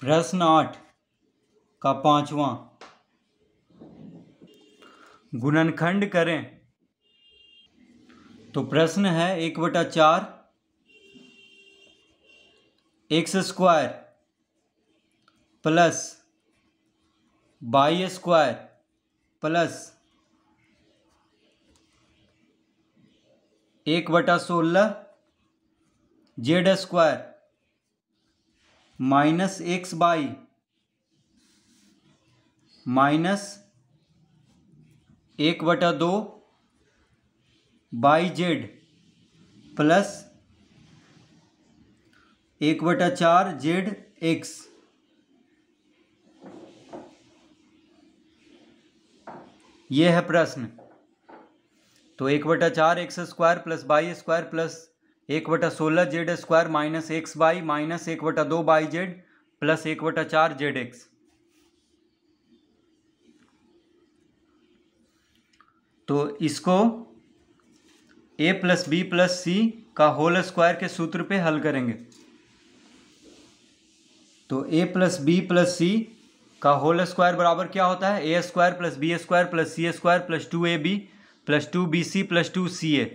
प्रश्न आठ का पांचवा गुणनखंड करें तो प्रश्न है एक बटा चार x square plus y square plus एक बटा सोलह z square minus x y minus एक बटा दो बाई जेड प्लस एक बटा चार जेड एक्स ये है प्रश्न तो एक बटा चार x square plus y square plus एक बटा सोलह z square minus x y minus एक बटा दो बाई जेड प्लस एक बटा चार जेड एक्स तो इसको a plus b plus c का होल स्क्वायर के सूत्र पे हल करेंगे तो a plus b plus c का होल स्क्वायर बराबर क्या होता है a square plus b square plus c square plus two a b plus two b c plus two c a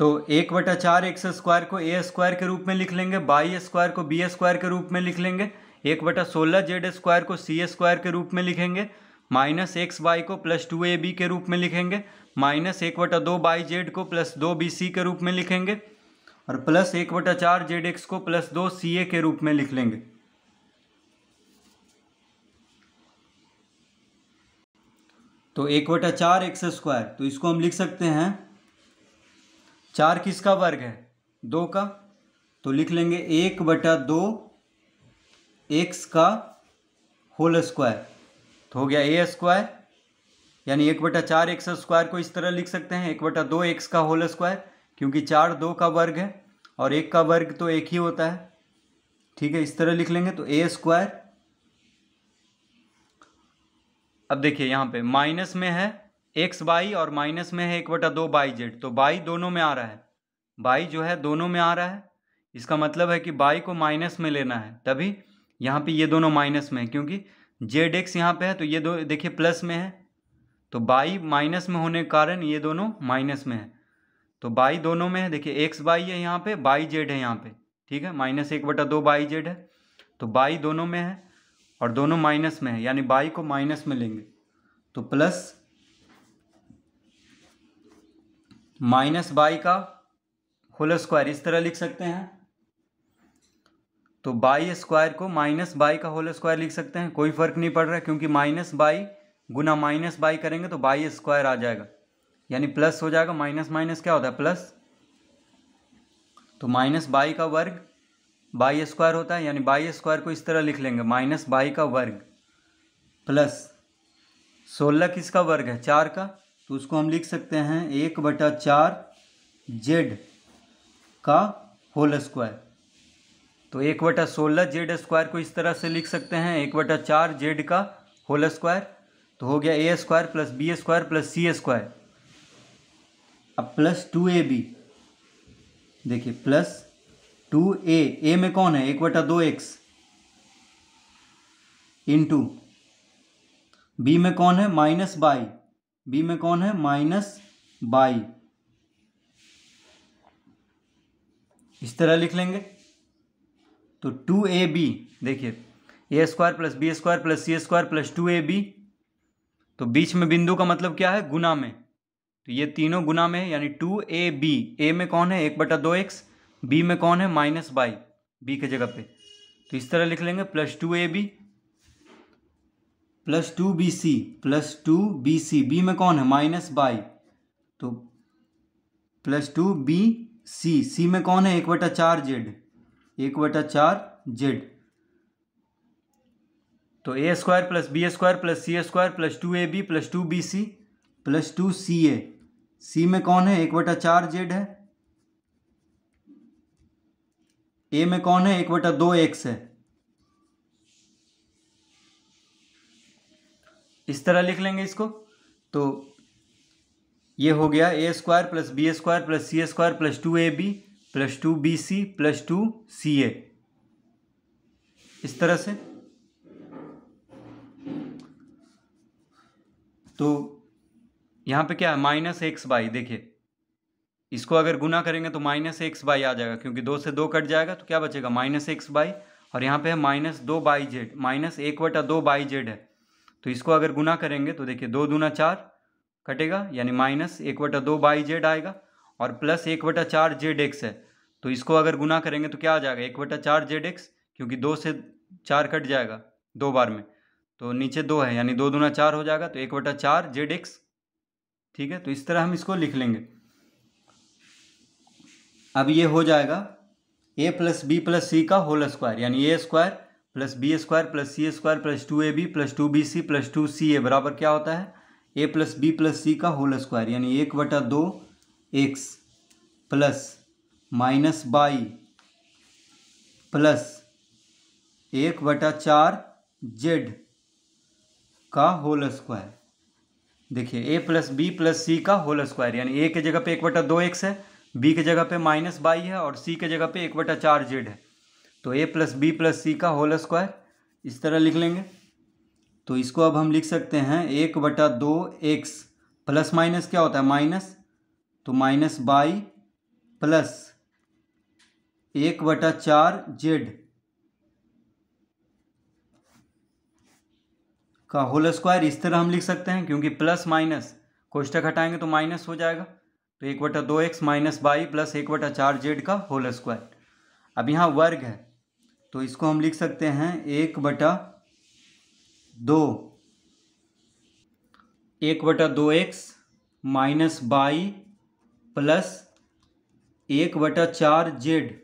तो एक बटा चार एक्स स्क्वायर को ए स्क्वायर के रूप में लिख लेंगे बाई स्क्वायर को बी स्क्वायर के रूप में लिख लेंगे एक बटा सोलह जेड स्क्वायर को सी स्क्वायर के रूप में लिखेंगे माइनस एक्स बाई को प्लस टू ए बी के रूप में लिखेंगे माइनस एक बटा दो बाई जेड को प्लस दो बी सी के रूप में लिखेंगे और प्लस एक बटा चार जेड एक्स को प्लस दो सी ए के रूप में लिख लेंगे तो एक बटा चार एक्स स्क्वायर तो इसको हम लिख सकते हैं चार किसका वर्ग है दो का तो लिख लेंगे एक बटा दो एक्स का होल स्क्वायर तो हो गया ए स्क्वायर यानी एक बटा चार एक्स स्क्वायर को इस तरह लिख सकते हैं एक बटा दो एक्स का होल स्क्वायर क्योंकि चार दो का वर्ग है और एक का वर्ग तो एक ही होता है ठीक है इस तरह लिख लेंगे तो ए स्क्वायर अब देखिए यहाँ पे माइनस में है एक्स बाई और माइनस में है एक बटा दो बाई जेड तो बाई दोनों में आ रहा है बाई जो है दोनों में आ रहा है इसका मतलब है कि बाई को माइनस में लेना है तभी यहाँ पे ये दोनों माइनस में है क्योंकि जेड एक्स यहाँ पर है तो ये दो देखिए प्लस में है तो बाई माइनस में होने के कारण ये दोनों माइनस में है तो बाई दोनों में है देखिए एक्स बाई है यहाँ पे बाई जेड है यहाँ पे ठीक है माइनस एक बटा दो बाई जेड है तो बाई दोनों में है और दोनों माइनस में है यानी बाई को माइनस में लेंगे तो प्लस माइनस बाई का होल स्क्वायर इस तरह लिख सकते हैं तो बाई स्क्वायर को माइनस बाई का होल स्क्वायर लिख सकते हैं कोई फर्क नहीं पड़ रहा है क्योंकि माइनस बाई गुना माइनस बाई करेंगे तो बाई स्क्वायर आ जाएगा यानी प्लस हो जाएगा माइनस माइनस क्या होता है प्लस तो माइनस बाई का वर्ग बाई स्क्वायर होता है यानी बाई स्क्वायर को इस तरह लिख लेंगे माइनस बाई का वर्ग प्लस सोलह किसका वर्ग है चार का तो उसको हम लिख सकते हैं एक बटा चार जेड का होल स्क्वायर तो एक बटा सोलह जेड स्क्वायर को इस तरह से लिख सकते हैं एक बटा चार जेड का होल स्क्वायर तो हो गया a square plus b square plus c square अब प्लस टू ए बी देखिए प्लस टू ए ए में कौन है एक बटा दो एक्स इंटू बी में कौन है माइनस बाई बी में कौन है माइनस बाई इस तरह लिख लेंगे तो टू ए बी देखिए a square plus b square plus c square plus two a b तो बीच में बिंदु का मतलब क्या है गुना में तो ये तीनों गुना में है यानी टू ए बी ए में कौन है एक बटा दो एक्स बी में कौन है माइनस बाई बी के जगह पे तो इस तरह लिख लेंगे plus two a b plus two b c plus two b c b में कौन है माइनस बाई तो plus two b c c में कौन है एक बटा चार जेड एक बटा चार जेड तो a square plus b square plus c square plus two a b plus two b c plus two c a c में कौन है एक बटा चार जेड है ए में कौन है एक बटा दो एक्स है इस तरह लिख लेंगे इसको तो ये हो गया a square plus b square plus c square plus two a b plus two b c plus two c a इस तरह से तो यहाँ पे क्या है माइनस एक्स बाई देखिए इसको अगर गुना करेंगे तो माइनस एक्स बाई आ जाएगा क्योंकि दो से दो कट जाएगा तो क्या बचेगा माइनस एक्स बाई और यहाँ पे है माइनस दो बाई जेड माइनस एक वटा दो बाई जेड है तो इसको अगर गुना करेंगे तो देखिए दो दूना चार कटेगा यानी माइनस एक बटा दो बाई जेड आएगा और प्लस एक बटा चार जेड एक्स है तो इसको अगर गुना करेंगे तो क्या आ जाएगा एक बटा चार जेड एक्स क्योंकि दो से चार कट जाएगा दो बार में तो नीचे दो है यानी दो दूना चार हो जाएगा तो एक बटा चार जेड एक्स ठीक है तो इस तरह हम इसको लिख लेंगे अब ये हो जाएगा a plus b plus c का होल स्क्वायर यानी a square plus b square plus c square plus two a b plus two b c plus two c a बराबर क्या होता है a plus b plus c का whole square यानी एक बटा दो x plus minus y plus एक बटा चार जेड का होल स्क्वायर देखिए a plus b plus c का होल स्क्वायर यानी ए के जगह पे एक बटा दो एक्स है बी के जगह पे माइनस बाई है और सी के जगह पे एक बटा चार जेड है तो a plus b plus c का होल स्क्वायर इस तरह लिख लेंगे तो इसको अब हम लिख सकते हैं एक बटा दो एक्स प्लस माइनस क्या होता है माइनस तो माइनस बाई प्लस एक बटा चार जेड का होल स्क्वायर इस तरह हम लिख सकते हैं क्योंकि प्लस माइनस कोष्टक हटाएंगे तो माइनस हो जाएगा तो एक बटा दो एक्स माइनस बाई प्लस एक बटा चार जेड का होल स्क्वायर अब यहाँ वर्ग है तो इसको हम लिख सकते हैं एक बटा दो एक बटा दो एक्स माइनस बाई प्लस एक बटा चार जेड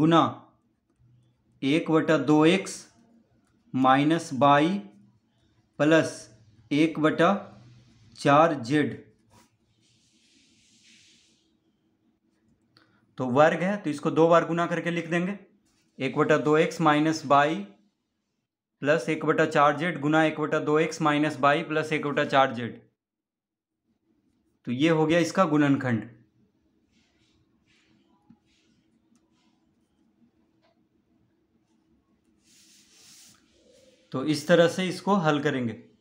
गुना एक बटा दो एक्स माइनस बाई प्लस एक बटा चार जेड तो वर्ग है तो इसको दो बार गुना करके लिख देंगे एक बटा दो एक्स माइनस बाई प्लस एक बटा चार जेड गुना एक बटा दो एक्स माइनस बाई प्लस एक बटा चार जेड तो ये हो गया इसका गुणनखंड तो इस तरह से इसको हल करेंगे